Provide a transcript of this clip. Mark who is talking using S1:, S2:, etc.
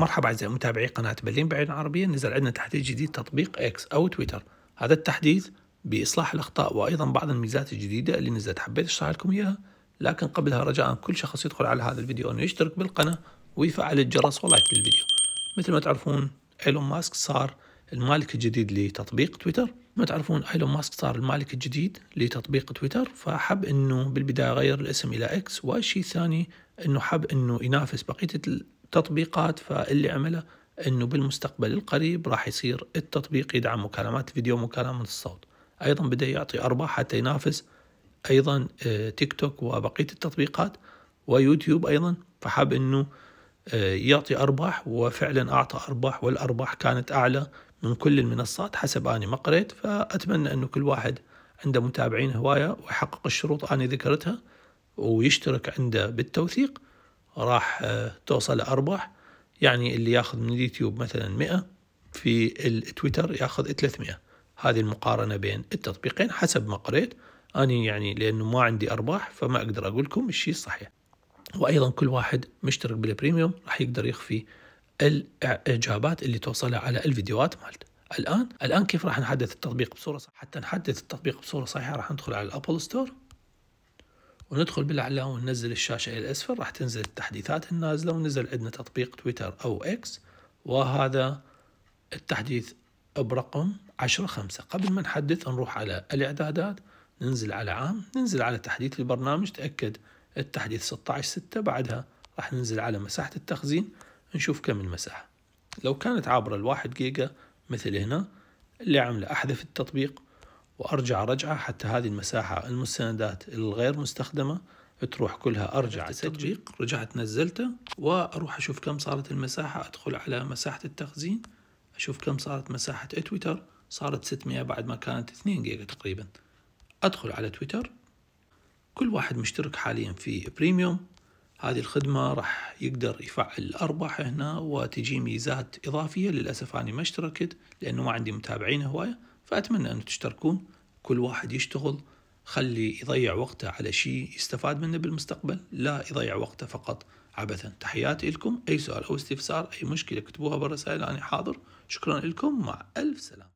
S1: مرحبا أعزائي متابعي قناة برلين بعين عربية نزل عندنا تحديث جديد تطبيق إكس أو تويتر هذا التحديث بإصلاح الأخطاء وأيضا بعض الميزات الجديدة اللي نزلت حبيت أشرح لكم إياها لكن قبلها رجاء كل شخص يدخل على هذا الفيديو أنه يشترك بالقناة ويفعل الجرس ولايك للفيديو مثل ما تعرفون إيلون ماسك صار المالك الجديد لتطبيق تويتر ما تعرفون ايلون ماسك صار المالك الجديد لتطبيق تويتر فحب انه بالبدايه غير الاسم الى اكس والشيء الثاني انه حب انه ينافس بقيه تطبيقات فاللي عمله انه بالمستقبل القريب راح يصير التطبيق يدعم مكالمات الفيديو ومكالمة الصوت ايضا بدا يعطي ارباح حتى ينافس ايضا تيك آه، توك وبقية التطبيقات ويوتيوب ايضا فحاب انه آه، يعطي ارباح وفعلا اعطى ارباح والارباح كانت اعلى من كل المنصات حسب اني ما قريت فاتمنى انه كل واحد عنده متابعين هوايه ويحقق الشروط اني ذكرتها ويشترك عنده بالتوثيق راح آه، توصل لأرباح يعني اللي ياخذ من اليوتيوب مثلا 100 في التويتر ياخذ 300 هذه المقارنة بين التطبيقين حسب ما قريت أنا يعني لأنه ما عندي أرباح فما أقدر أقول لكم الشيء الصحيح وأيضا كل واحد مشترك بالبريميوم راح يقدر يخفي الإجابات اللي توصلها على الفيديوهات مالته الآن الآن كيف راح نحدث التطبيق بصورة صحيحة حتى نحدث التطبيق بصورة صحيحة راح ندخل على الأبل ستور وندخل بالعلامة وننزل الشاشه الى الاسفل راح تنزل التحديثات النازله ونزل عندنا تطبيق تويتر او اكس وهذا التحديث برقم عشرة خمسة قبل ما نحدث نروح على الإعدادات ننزل على عام ننزل على تحديث البرنامج تأكد التحديث 16 ستة بعدها راح ننزل على مساحة التخزين نشوف كم المساحة لو كانت عبر الواحد جيجا مثل هنا اللي عمله أحذف التطبيق وأرجع رجعة حتى هذه المساحة المستندات الغير مستخدمة تروح كلها أرجع التطبيق رجعت نزلته وأروح أشوف كم صارت المساحة أدخل على مساحة التخزين أشوف كم صارت مساحة تويتر صارت 600 بعد ما كانت 2 جيجا تقريبا أدخل على تويتر كل واحد مشترك حاليا في بريميوم هذه الخدمة راح يقدر يفعل الأرباح هنا وتجي ميزات إضافية للأسف أنا ما اشتركت لأنه ما عندي متابعين هواية فأتمنى أن تشتركون كل واحد يشتغل خلي يضيع وقته على شيء يستفاد منه بالمستقبل لا يضيع وقته فقط عبثا تحياتي لكم أي سؤال أو استفسار أي مشكلة اكتبوها بالرسائل أنا حاضر شكرا لكم مع ألف سلامة